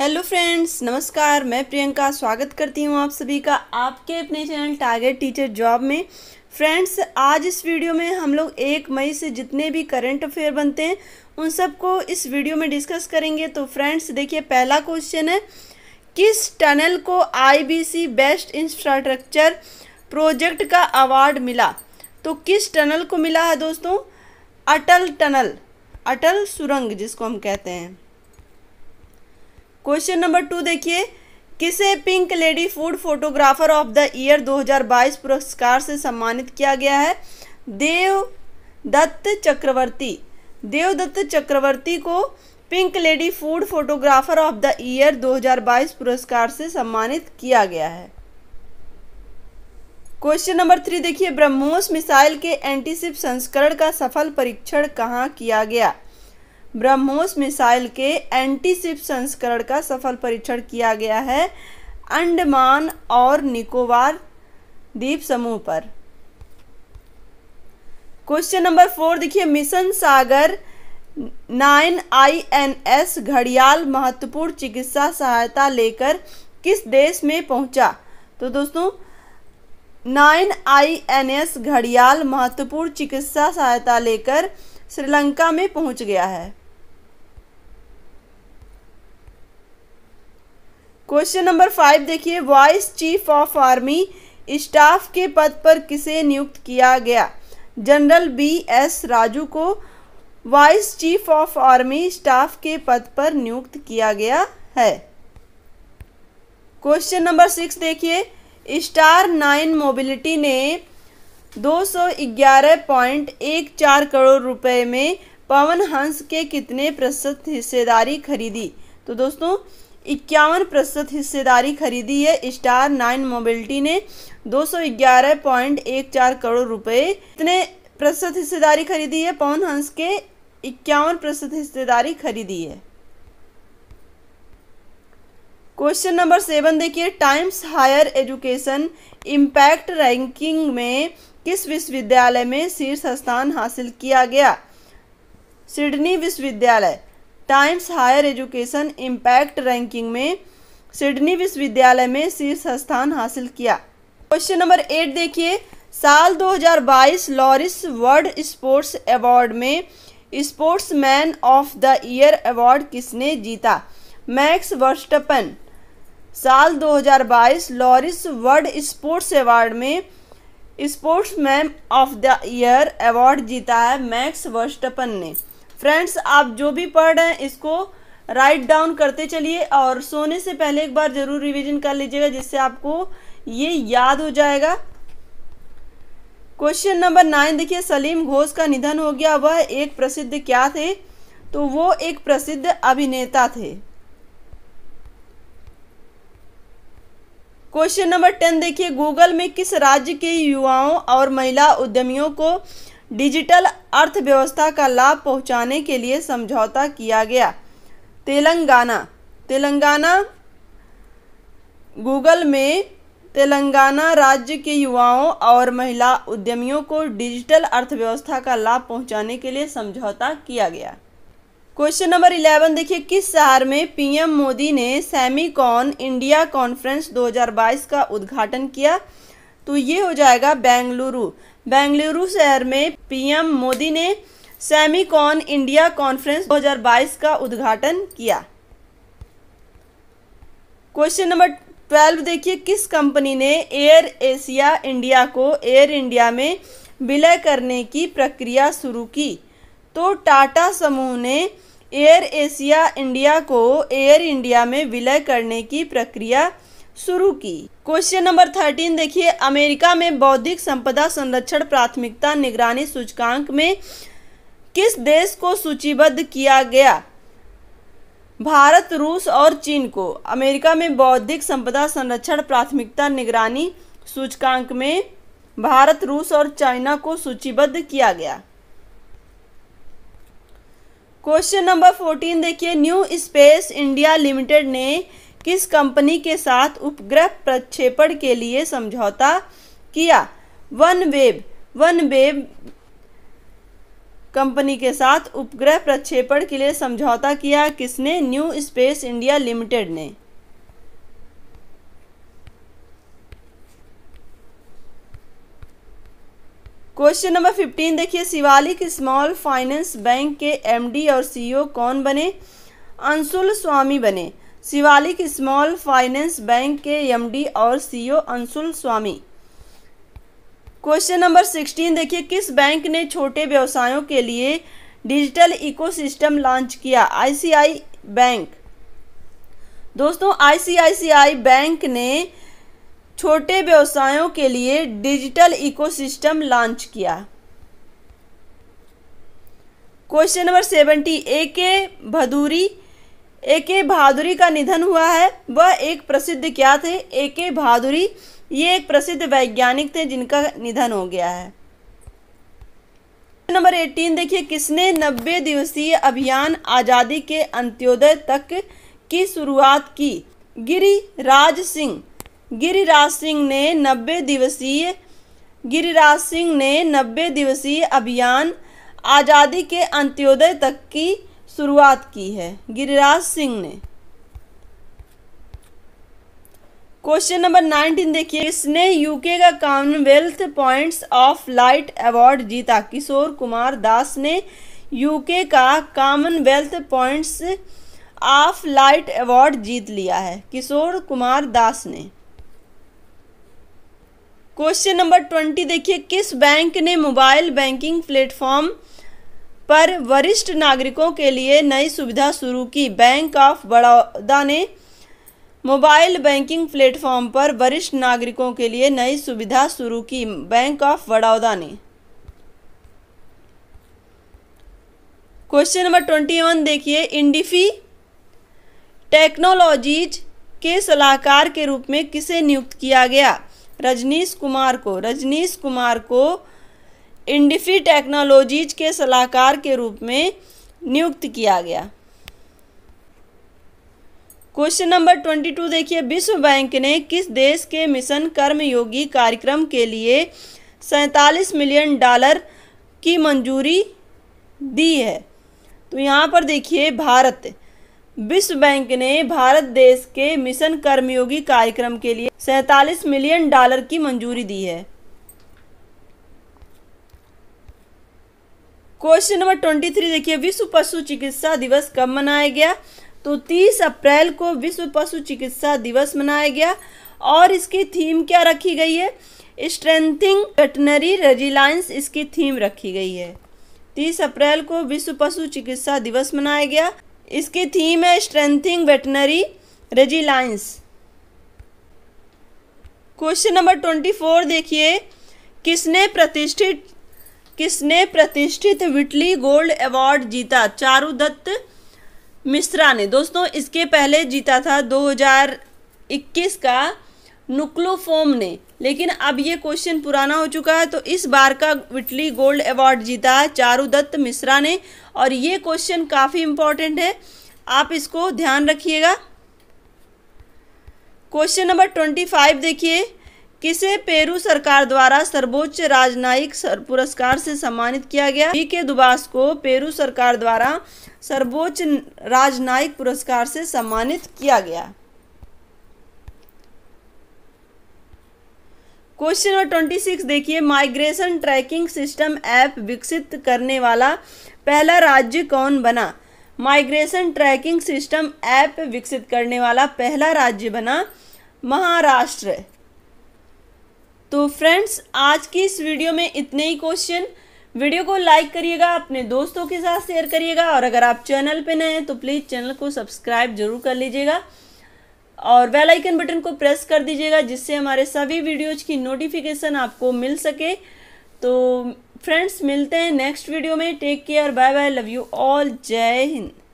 hello friends नमस्कार मैं प्रियंका स्वागत करती हूँ आप सभी का आपके अपने चैनल टारगेट टीचर जॉब में फ्रेंड्स आज इस वीडियो में हम लोग एक मई से जितने भी करंट अफेयर बनते हैं उन सबको इस वीडियो में डिस्कस करेंगे तो फ्रेंड्स देखिए पहला क्वेश्चन है किस टनल को आईबीसी बेस्ट इंफ्रास्ट्रक्चर प्रोजेक्ट का अवार्ड मिला तो किस टनल को मिला है दोस्तों अटल टनल अटल सुरंग जिसको हम कहते हैं क्वेश्चन नंबर टू देखिए किसे pink lady food photographer of the year 2022 पुरस्कार से सम्मानित किया गया है देव दत्त चक्रवर्ती देवदत्त चक्रवर्ती को pink lady food photographer of the year 2022 पुरस्कार से सम्मानित किया गया है क्वेश्चन नंबर थ्री देखिए ब्रह्मोस मिसाइल के एंटीसिप संस्करण का सफल परीक्षण कहाँ किया गया ब्रह्मोस मिसाइल के एंटीसिप संस्करण का सफल परीक्षण किया गया है अंडमान और निकोबार द्वीप समूह पर क्वेश्चन नंबर फोर देखिए mission Sagar nine I N S घड़ियाल महत्वपूर्ण चिकित्सा सहायता लेकर किस देश में पहुंचा तो दोस्तों नाइन आई एन एस घड़ियाल महत्वपूर्ण चिकित्सा सहायता लेकर श्रीलंका में पहुंच गया है क्वेश्चन नंबर फाइव देखिए vice chief of army staff के पद पर किसे नियुक्त किया गया जनरल बी एस राजू को vice chief of army staff के पद पर नियुक्त किया गया है क्वेश्चन नंबर सिक्स देखिए स्टार नाइन मोबिलिटी ने दो सौ ग्यारह पॉइंट एक चार करोड़ रुपए में पवन हंस के कितने प्रतिशत हिस्सेदारी खरीदी तो दोस्तों इक्यावन प्रतिशत हिस्सेदारी खरीदी है स्टार नाइन मोबिलिटी ने दो सौ ग्यारह पॉइंट एक चार करोड़ रुपए कितने प्रतिशत हिस्सेदारी खरीदी है पवन हंस के इक्यावन प्रतिशत हिस्सेदारी खरीदी है क्वेश्चन नंबर सेवन देखिए Times higher education impact ranking में किस विश्वविद्यालय में शीर्ष स्थान हासिल किया गया सिडनी विश्वविद्यालय Times higher education impact ranking में सिडनी विश्वविद्यालय में शीर्ष स्थान हासिल किया क्वेश्चन नंबर एट देखिए साल 2022 लॉरिस वर्ल्ड स्पोर्ट्स अवार्ड में sportsman of the year award किसने जीता मैक्स वर्स्टपन साल 2022 लॉरिस वर्ल्ड स्पोर्ट्स अवार्ड में sportsman of the year award जीता है मैक्स वर्स्टपन ने फ्रेंड्स आप जो भी पढ़ रहे हैं इसको राइट डाउन करते चलिए और सोने से पहले एक बार ज़रूर रिवीजन कर लीजिएगा जिससे आपको ये याद हो जाएगा क्वेश्चन नंबर नाइन देखिए सलीम घोष का निधन हो गया वह एक प्रसिद्ध क्या थे तो वो एक प्रसिद्ध अभिनेता थे क्वेश्चन नंबर टेन देखिए गूगल में किस राज्य के युवाओं और महिला उद्यमियों को डिजिटल अर्थव्यवस्था का लाभ पहुंचाने के लिए समझौता किया गया तेलंगाना तेलंगाना गूगल में तेलंगाना राज्य के युवाओं और महिला उद्यमियों को डिजिटल अर्थव्यवस्था का लाभ पहुंचाने के लिए समझौता किया गया क्वेश्चन नंबर इलेवन देखिए किस शहर में पीएम मोदी ने सेमिकॉन इंडिया कॉन्फ्रेंस 2022 का उद्घाटन किया तो ये हो जाएगा बेंगलुरु बेंगलुरु शहर में पीएम मोदी ने सेमिकॉन इंडिया कॉन्फ्रेंस 2022 का उद्घाटन किया क्वेश्चन नंबर ट्वेल्व देखिए किस कंपनी ने एयर एशिया इंडिया को एयर इंडिया में विलय करने की प्रक्रिया शुरू की तो टाटा समूह ने एयर एशिया इंडिया को एयर इंडिया में विलय करने की प्रक्रिया शुरू की क्वेश्चन नंबर थर्टीन देखिए अमेरिका में बौद्धिक संपदा संरक्षण प्राथमिकता निगरानी सूचकांक में किस देश को सूचीबद्ध किया गया भारत रूस और चीन को अमेरिका में बौद्धिक संपदा संरक्षण प्राथमिकता निगरानी सूचकांक में भारत रूस और चाइना को सूचीबद्ध किया गया क्वेश्चन नंबर फोर्टीन देखिए न्यू स्पेस इंडिया लिमिटेड ने किस कंपनी के साथ उपग्रह प्रक्षेपण के लिए समझौता किया One Web One Web company के साथ उपग्रह प्रक्षेपण के लिए समझौता किया किसने न्यू स्पेस इंडिया लिमिटेड ने क्वेश्चन नंबर फिफ्टीन देखिए शिवालिक स्मॉल फाइनेंस बैंक के एमडी और सीईओ e कौन बने अंशुल स्वामी बने शिवालिक स्मॉल फाइनेंस बैंक के एमडी और CEO e Anshul Swami question number sixteen देखिए किस बैंक ने छोटे व्यवसायों के लिए डिजिटल इकोसिस्टम लॉन्च किया आईसीआई बैंक दोस्तों आईसीआईसीआई बैंक ने छोटे व्यवसायों के लिए डिजिटल इकोसिस्टम लॉन्च किया question number seventy A K Bhaduri ए के बहादुरी का निधन हुआ है वह एक प्रसिद्ध क्या थे ए के बहादुरी ये एक प्रसिद्ध वैज्ञानिक थे जिनका निधन हो गया है नंबर एटीन देखिए किसने नब्बे दिवसीय अभियान आज़ादी के अंत्योदय तक की शुरुआत की गिरिराज सिंह गिरिराज सिंह ने नब्बे दिवसीय गिरिराज सिंह ने नब्बे दिवसीय अभियान आज़ादी के अंत्योदय तक की शुरुआत की है गिरिराज सिंह ने क्वेश्चन नंबर नाइनटीन देखिए इसने यूके का Commonwealth Points of Light award जीता किशोर कुमार दास ने यूके का Commonwealth Points of Light award जीत लिया है किशोर कुमार दास ने क्वेश्चन नंबर ट्वेंटी देखिए किस बैंक ने मोबाइल बैंकिंग प्लेटफॉर्म पर वरिष्ठ नागरिकों के लिए नई सुविधा शुरू की बैंक ऑफ बड़ौदा ने मोबाइल बैंकिंग प्लेटफॉर्म पर वरिष्ठ नागरिकों के लिए नई सुविधा शुरू की बैंक ऑफ बड़ौदा ने क्वेश्चन नंबर ट्वेंटी वन देखिए इंडिफी टेक्नोलॉजीज के सलाहकार के रूप में किसे नियुक्त किया गया रजनीश कुमार को रजनीश कुमार को इंडिफी टेक्नोलॉजीज के सलाहकार के रूप में नियुक्त किया गया क्वेश्चन नंबर ट्वेंटी टू देखिए विश्व बैंक ने किस देश के मिशन कर्मयोगी कार्यक्रम के लिए सैंतालीस मिलियन डॉलर की मंजूरी दी है तो यहाँ पर देखिए भारत विश्व बैंक ने भारत देश के मिशन कर्मयोगी कार्यक्रम के लिए सैतालीस मिलियन डॉलर की मंजूरी दी है क्वेश्चन नंबर ट्वेंटी थ्री देखिए विश्व पशु चिकित्सा दिवस कब मनाया गया तो तीस अप्रैल को विश्व पशु चिकित्सा दिवस मनाया गया और इसकी थीम क्या रखी गई है स्ट्रेंथिंग वेटनरी रेजिलायंस इसकी थीम रखी गई है तीस अप्रैल को विश्व पशु चिकित्सा दिवस मनाया गया इसकी थीम है strengthening veterinary resilience question number twenty four देखिए किसने प्रतिष्ठित किसने प्रतिष्ठित विटली गोल्ड अवार्ड जीता चारू दत्त मिश्रा ने दोस्तों इसके पहले जीता था 2021 का नुक्लोफोम ने लेकिन अब ये क्वेश्चन पुराना हो चुका है तो इस बार का विटली गोल्ड अवार्ड जीता है चारू दत्त मिश्रा ने और ये क्वेश्चन काफ़ी इम्पॉर्टेंट है आप इसको ध्यान रखिएगा क्वेश्चन नंबर ट्वेंटी फाइव देखिए किसे पेरू सरकार द्वारा सर्वोच्च राजनयिक पुरस्कार से सम्मानित किया गया वी के दुबास को पेरू सरकार द्वारा सर्वोच्च राजनयिक पुरस्कार से सम्मानित किया गया क्वेश्चन नंबर ट्वेंटी सिक्स देखिए माइग्रेशन ट्रैकिंग सिस्टम ऐप विकसित करने वाला पहला राज्य कौन बना माइग्रेशन ट्रैकिंग सिस्टम ऐप विकसित करने वाला पहला राज्य बना महाराष्ट्र तो फ्रेंड्स आज की इस वीडियो में इतने ही क्वेश्चन वीडियो को लाइक करिएगा अपने दोस्तों के साथ शेयर करिएगा और अगर आप चैनल पे नए हैं तो प्लीज़ चैनल को सब्सक्राइब जरूर कर लीजिएगा और वेल आइकन बटन को प्रेस कर दीजिएगा जिससे हमारे सभी वीडियोज की नोटिफिकेशन आपको मिल सके तो फ्रेंड्स मिलते हैं नेक्स्ट वीडियो में take care bye bye love you all Jai Hind